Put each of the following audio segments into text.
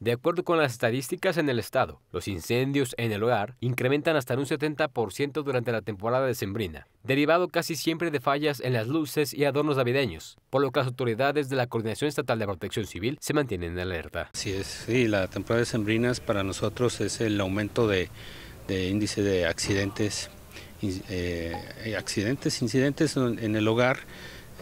De acuerdo con las estadísticas en el estado, los incendios en el hogar incrementan hasta un 70% durante la temporada de sembrina, derivado casi siempre de fallas en las luces y adornos navideños, por lo que las autoridades de la Coordinación Estatal de Protección Civil se mantienen en alerta. Sí, sí la temporada decembrina para nosotros es el aumento de, índice de accidentes, eh, accidentes, incidentes en el hogar,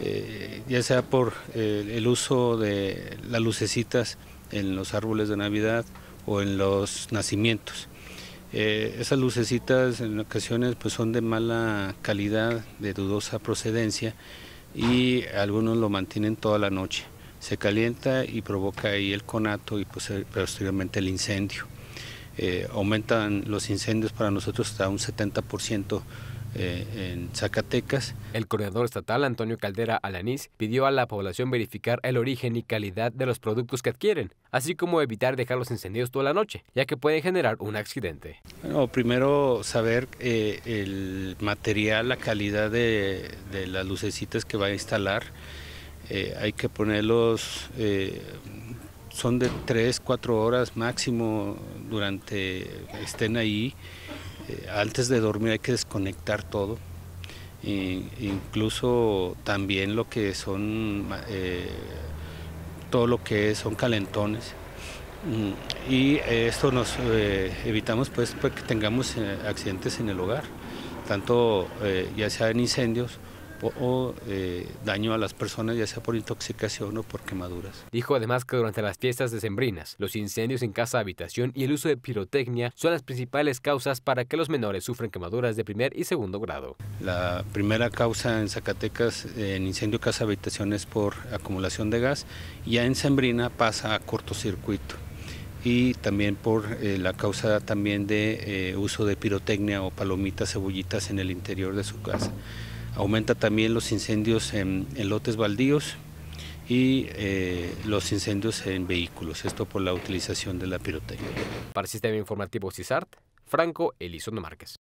eh, ya sea por eh, el uso de las lucecitas en los árboles de Navidad o en los nacimientos. Eh, esas lucecitas en ocasiones pues, son de mala calidad, de dudosa procedencia y algunos lo mantienen toda la noche. Se calienta y provoca ahí el conato y pues, posteriormente el incendio. aumentan los incendios para nosotros hasta un 70% eh, en Zacatecas. El coordinador estatal Antonio Caldera Alanís pidió a la población verificar el origen y calidad de los productos que adquieren, así como evitar dejarlos encendidos toda la noche, ya que pueden generar un accidente. Bueno, primero saber eh, el material, la calidad de, las lucecitas que va a instalar. Eh, hay que ponerlos son de 3, 4 horas máximo durante estén ahí eh, antes de dormir hay que desconectar todo, incluso también lo que son, eh, todo lo que son calentones. Mm, y esto nos eh, evitamos pues, pues, que tengamos accidentes en el hogar, tanto ya sea en incendios o eh, daño a las personas, ya sea por intoxicación o por quemaduras. Dijo además que durante las fiestas de Sembrinas, los incendios en casa habitación y el uso de pirotecnia son las principales causas para que los menores sufren quemaduras de primer y segundo grado. La primera causa en Zacatecas en incendio casa habitación es por acumulación de gas, ya en sembrina pasa a cortocircuito y también por eh, la causa también de eh, uso de pirotecnia o palomitas, cebollitas en el interior de su casa. Aumenta también los incendios en, lotes baldíos y eh, los incendios en vehículos, esto por la utilización de la pirotecnia. Para el Sistema Informativo CISART, Franco Elizondo Márquez.